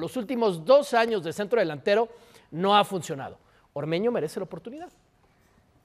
los últimos dos años de centro delantero no ha funcionado. Ormeño merece la oportunidad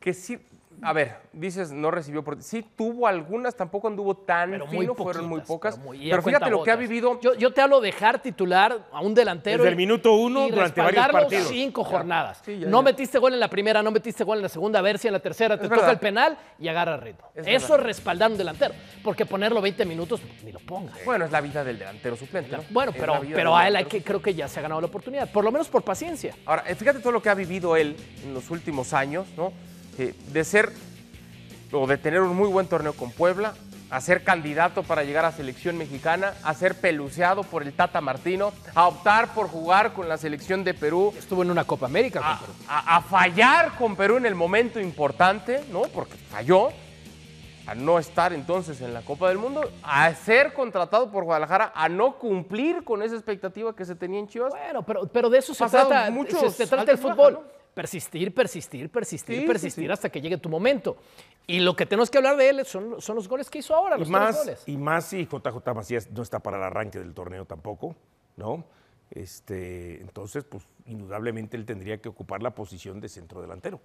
que sí, a ver, dices, no recibió por Sí tuvo algunas, tampoco anduvo tan fueron muy pocas. Pero, fíjate lo que ha vivido. Yo, te hablo de dejar titular a un delantero. Desde el minuto uno durante varios partidos. cinco jornadas. no metiste gol en la primera, no metiste gol en la segunda, a ver si en la tercera te toca el penal y agarra ritmo. Eso es respaldar un delantero, porque ponerlo 20 minutos pues, ni lo pongas. Bueno, es la vida del delantero suplente. Bueno, pero, pero a él que, creo que ya se ha ganado la oportunidad, por lo menos por paciencia. Ahora, eh, fíjate todo lo que ha vivido él en los últimos años, ¿no? Eh, de ser o de tener un muy buen torneo con Puebla, a ser candidato para llegar a selección mexicana, a ser peluceado por el Tata Martino, a optar por jugar con la selección de Perú. Estuvo en una Copa América con a, Perú. A, fallar con Perú en el momento importante, ¿no? Porque falló. A no estar entonces en la Copa del Mundo, a ser contratado por Guadalajara, a no cumplir con esa expectativa que se tenía en Chivas. Bueno, pero, pero de eso se trata, mucho se, trata el fútbol persistir, persistir, persistir, persistir hasta que llegue tu momento. Y lo que tenemos que hablar de él son, son los goles que hizo ahora, y los más, goles. Y más si JJ Macías no está para el arranque del torneo tampoco, ¿no? Este, entonces, pues indudablemente él tendría que ocupar la posición de centro delantero.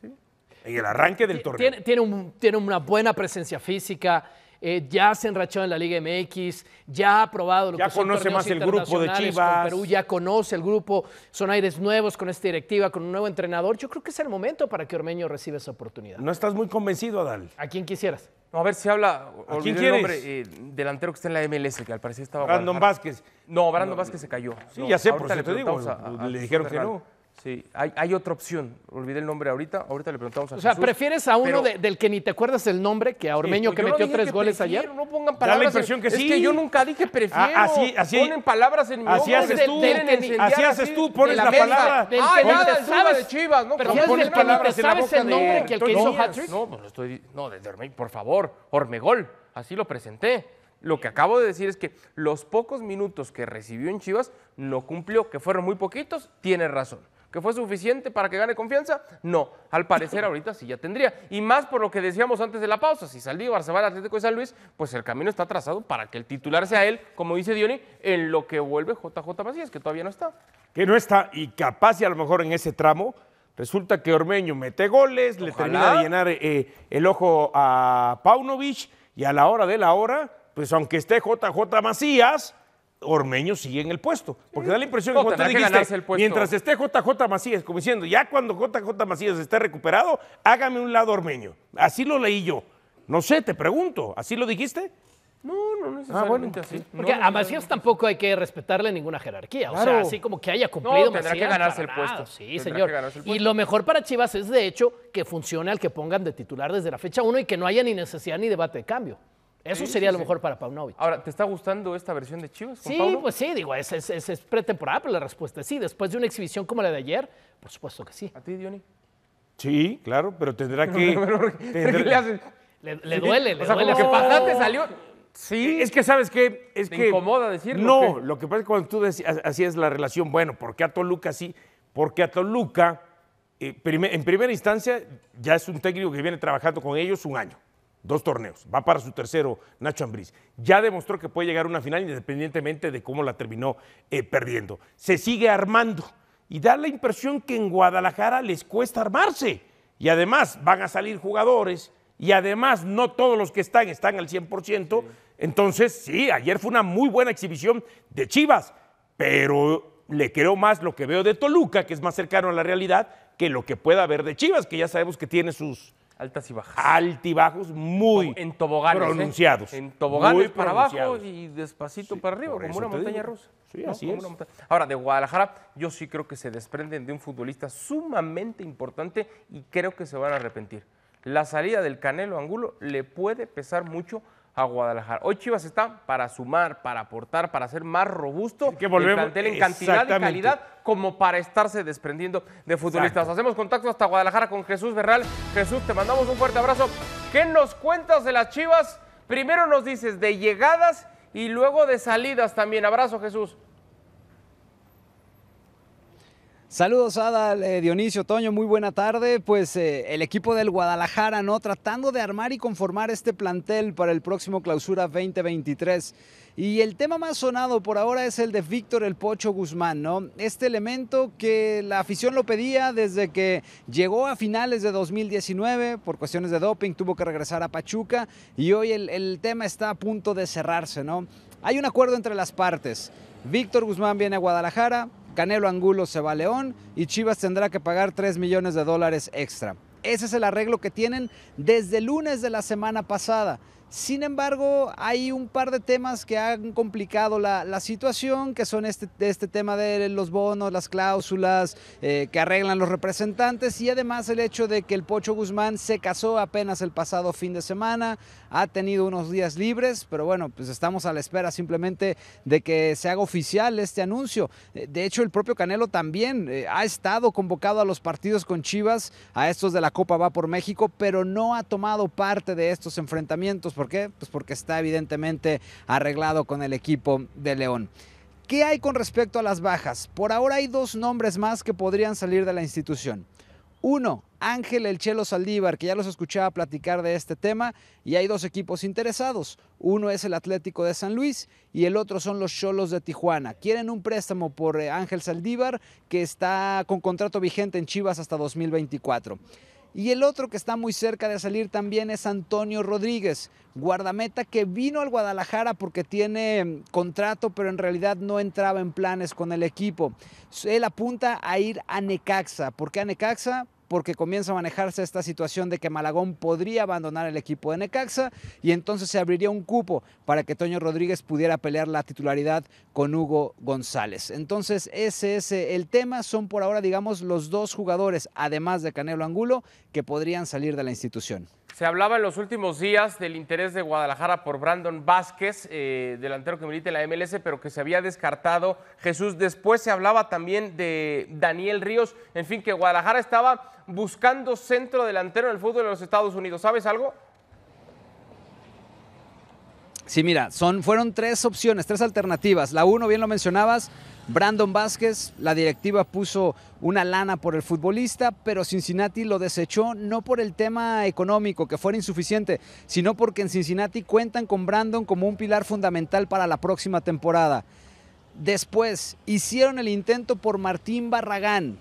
¿sí? En el arranque del torneo. Tiene, tiene una buena presencia física, eh, ya se enrachó en la Liga MX, ya ha probado lo ya que Ya conoce más el grupo de Chivas. Perú ya conoce el grupo, son aires nuevos con esta directiva, con un nuevo entrenador. Yo creo que es el momento para que Ormeño reciba esa oportunidad. No estás muy convencido, Adal. ¿A quién quisieras? No, a ver si habla. quién el nombre, eh, delantero que está en la MLS, que al parecer estaba. Brandon Vázquez. No, Brandon Vázquez se cayó. Sí, ya sé, por eso te digo. le dijeron que no. Sí, hay, hay, otra opción. Olvidé el nombre ahorita. Ahorita le preguntamos a O sea, ¿prefieres a uno de, del que ni te acuerdas el nombre que a Ormeño pues que metió tres goles prefiero, ayer? No pongan palabras. Da la impresión que sí. Es que yo nunca dije ah, prefiero. así, así, Ponen palabras en mi Así haces tú. De, así haces tú. Pones la, palabra. Del ah, nada, sabes de Chivas. No, pero pones palabras en la boca el nombre que el que hizo hat-trick? No, pues estoy. No, de Ormeño, por favor. Ormegol. Así lo presenté. Lo que acabo de decir es que los pocos minutos que recibió en Chivas no cumplió, que fueron muy poquitos, tiene razón que fue suficiente para que gane confianza? No, al parecer ahorita sí ya tendría. Y más por lo que decíamos antes de la pausa, si salió se Atlético de San Luis, pues el camino está trazado para que el titular sea él, como dice Dioni, en lo que vuelve JJ Macías, que todavía no está. Que no está y capaz y a lo mejor en ese tramo resulta que Ormeño mete goles, le termina de llenar eh, el ojo a Paunovic y a la hora de la hora, pues aunque esté JJ Macías, Ormeño sigue en el puesto. Porque da la impresión que, dijiste, mientras esté JJ Macías, como diciendo, ya cuando JJ Macías esté recuperado, hágame un lado Ormeño. Así lo leí yo. No sé, te pregunto, ¿así lo dijiste? No, no ah, necesariamente así. Porque a Macías tampoco hay que respetarle ninguna jerarquía. O sea, así como que haya cumplido tendrá que ganarse el puesto. Sí, señor. Y lo mejor para Chivas es, de hecho, que funcione al que pongan de titular desde la fecha 1 y que no haya ni necesidad ni debate de cambio. Eso sería lo mejor para para Paunovic. Ahora, ¿te está gustando esta versión de Chivas? Con sí, pues sí, digo, es, es, pretemporada, pero la respuesta es sí. Después de una exhibición como la de ayer, por supuesto que sí. ¿A ti, Diony? Sí, claro, pero tendrá que. le, duele, le duele. que pasaste, salió. Sí. Es que, ¿sabes que Es ¿Te que, incomoda decirlo? No, lo que pasa es que cuando tú decías, así es la relación, bueno, ¿por qué a Toluca sí? Porque a Toluca, eh, en primera instancia, ya es un técnico que viene trabajando con ellos un año dos torneos. Va para su tercero Nacho Ambriz. Ya demostró que puede llegar a una final independientemente de cómo la terminó eh, perdiendo. Se sigue armando y da la impresión que en Guadalajara les cuesta armarse. Y además van a salir jugadores y además no todos los que están están al 100%. Entonces, sí, ayer fue una muy buena exhibición de Chivas, pero le creo más lo que veo de Toluca, que es más cercano a la realidad, que lo que pueda haber de Chivas, que ya sabemos que tiene sus, Altas y bajas. Altibajos muy en toboganes, ¿eh? pronunciados. En toboganes para abajo y despacito para arriba, como una montaña rusa. Ahora, de Guadalajara, yo sí creo que se desprenden de un futbolista sumamente importante y creo que se van a arrepentir. La salida del Canelo Angulo le puede pesar mucho a Guadalajara. Hoy Chivas está para sumar, para aportar, para ser más robusto que en cantidad y calidad, como para estarse desprendiendo de futbolistas. Hacemos contacto hasta Guadalajara con Jesús Berral. Jesús, te mandamos un fuerte abrazo. ¿Qué nos cuentas de las Chivas? Primero nos dices de llegadas y luego de salidas también. Abrazo, Jesús. Saludos Adal, eh, Dionisio, Toño, muy buena tarde. Pues eh, el equipo del Guadalajara, ¿no? Tratando de armar y conformar este plantel para el próximo clausura 2023. Y el tema más sonado por ahora es el de Víctor el Pocho Guzmán, ¿no? Este elemento que la afición lo pedía desde que llegó a finales de 2019 por cuestiones de doping, tuvo que regresar a Pachuca y hoy el, el tema está a punto de cerrarse, ¿no? Hay un acuerdo entre las partes. Víctor Guzmán viene a Guadalajara, Canelo Angulo se va a León y Chivas tendrá que pagar 3 millones de dólares extra. Ese es el arreglo que tienen desde el lunes de la semana pasada. Sin embargo, hay un par de temas que han complicado la, situación, que son este, este, tema de los bonos, las cláusulas eh, que arreglan los representantes y además el hecho de que el Pocho Guzmán se casó apenas el pasado fin de semana, ha tenido unos días libres, pero bueno, pues estamos a la espera simplemente de que se haga oficial este anuncio. Eh, de hecho, el propio Canelo también eh, ha estado convocado a los partidos con Chivas, a estos de la Copa Va por México, pero no ha tomado parte de estos enfrentamientos ¿Por qué? Pues porque está evidentemente arreglado con el equipo de León. ¿Qué hay con respecto a las bajas? Por ahora hay dos nombres más que podrían salir de la institución. Uno, Ángel El Chelo Saldívar, que ya los escuchaba platicar de este tema, y hay dos equipos interesados. Uno es el Atlético de San Luis y el otro son los Cholos de Tijuana. Quieren un préstamo por eh, Ángel Saldívar, que está con contrato vigente en Chivas hasta 2024. Y el otro que está muy cerca de salir también es Antonio Rodríguez, guardameta que vino al Guadalajara porque tiene mm, contrato, pero en realidad no entraba en planes con el equipo. Él apunta a ir a Necaxa. ¿Por qué a Necaxa? porque comienza a manejarse esta situación de que Malagón podría abandonar el equipo de Necaxa y entonces se abriría un cupo para que Toño Rodríguez pudiera pelear la titularidad con Hugo González. Entonces ese es eh, el tema, son por ahora digamos los dos jugadores, además de Canelo Angulo, que podrían salir de la institución. Se hablaba en los últimos días del interés de Guadalajara por Brandon Vázquez, eh, delantero que milita en la MLS, pero que se había descartado Jesús. Después se hablaba también de Daniel Ríos. En fin, que Guadalajara estaba buscando centro delantero en el fútbol de los Estados Unidos. ¿Sabes algo? Sí, mira, son, fueron tres opciones, tres alternativas. La uno, bien lo mencionabas, Brandon Vázquez, la directiva puso una lana por el futbolista, pero Cincinnati lo desechó no por el tema económico, que fuera insuficiente, sino porque en Cincinnati cuentan con Brandon como un pilar fundamental para la próxima temporada. Después hicieron el intento por Martín Barragán,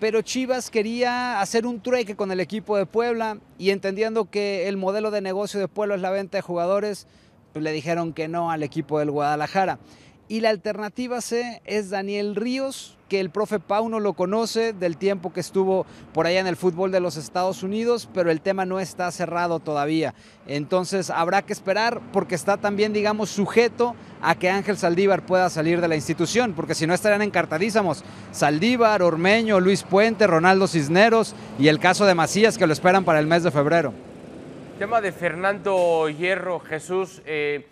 pero Chivas quería hacer un trueque con el equipo de Puebla y entendiendo que el modelo de negocio de Puebla es la venta de jugadores, pues le dijeron que no al equipo del Guadalajara. Y la alternativa C es Daniel Ríos, que el profe Pauno lo conoce del tiempo que estuvo por allá en el fútbol de los Estados Unidos, pero el tema no está cerrado todavía. Entonces habrá que esperar porque está también, digamos, sujeto a que Ángel Saldívar pueda salir de la institución, porque si no estarían encartadísimos Saldívar, Ormeño, Luis Puente, Ronaldo Cisneros y el caso de Macías que lo esperan para el mes de febrero. tema de Fernando Hierro, Jesús. Eh,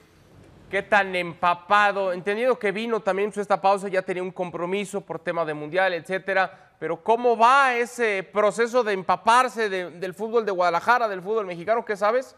qué tan empapado, entendido que vino también su esta pausa, ya tenía un compromiso por tema de mundial, etcétera, pero ¿cómo va ese proceso de empaparse del fútbol de Guadalajara, del fútbol mexicano? ¿Qué sabes?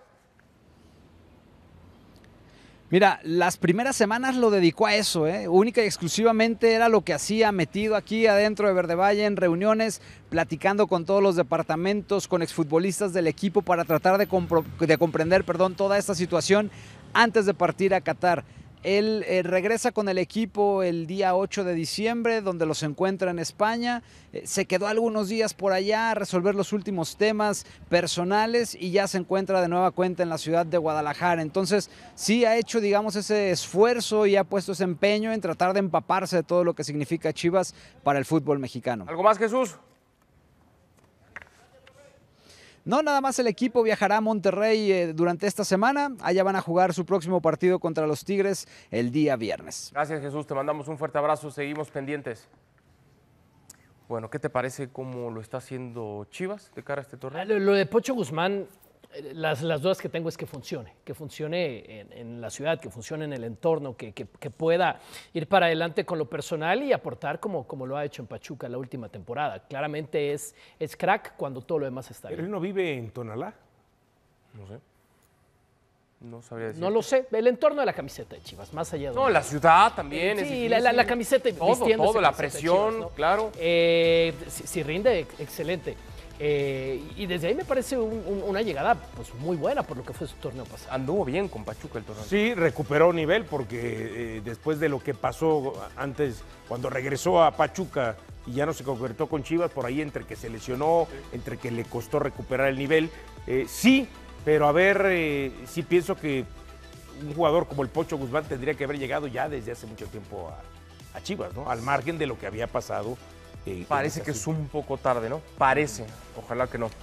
Mira, las primeras semanas lo dedicó a eso, ¿eh? única y exclusivamente era lo que hacía metido aquí adentro de Verde Valle en reuniones, platicando con todos los departamentos, con exfutbolistas del equipo para tratar de, comprender perdón, toda esta situación antes de partir a Qatar. Él eh, regresa con el equipo el día 8 de diciembre, donde los encuentra en España. Eh, se quedó algunos días por allá a resolver los últimos temas personales y ya se encuentra de nueva cuenta en la ciudad de Guadalajara. Entonces, sí ha hecho, digamos, ese esfuerzo y ha puesto ese empeño en tratar de empaparse de todo lo que significa Chivas para el fútbol mexicano. ¿Algo más, Jesús? No, nada más el equipo viajará a Monterrey eh, durante esta semana. Allá van a jugar su próximo partido contra los Tigres el día viernes. Gracias Jesús, te mandamos un fuerte abrazo, seguimos pendientes. Bueno, ¿qué te parece cómo lo está haciendo Chivas de cara a este torneo? Ah, lo de Pocho Guzmán las, dudas que tengo es que funcione, que funcione en, la ciudad, que funcione en el entorno, que, pueda ir para adelante con lo personal y aportar como, como lo ha hecho en Pachuca la última temporada. Claramente es, es crack cuando todo lo demás está bien. ¿Él no vive en Tonalá? No sé. No No lo sé. El entorno de la camiseta de Chivas, más allá de. No, la ciudad también. sí, La, camiseta. Todo, todo, la presión, claro. Eh, si, rinde, excelente. Eh, y desde ahí me parece una llegada pues, muy buena por lo que fue su torneo pasado. Anduvo bien con Pachuca el torneo. Sí, recuperó nivel porque eh, después de lo que pasó antes, cuando regresó a Pachuca y ya no se concretó con Chivas, por ahí entre que se lesionó, entre que le costó recuperar el nivel, eh, sí, pero a ver, sí pienso que un jugador como el Pocho Guzmán tendría que haber llegado ya desde hace mucho tiempo a, a Chivas, ¿no? Al margen de lo que había pasado Parece este que es un poco tarde, ¿no? Parece, ojalá que no.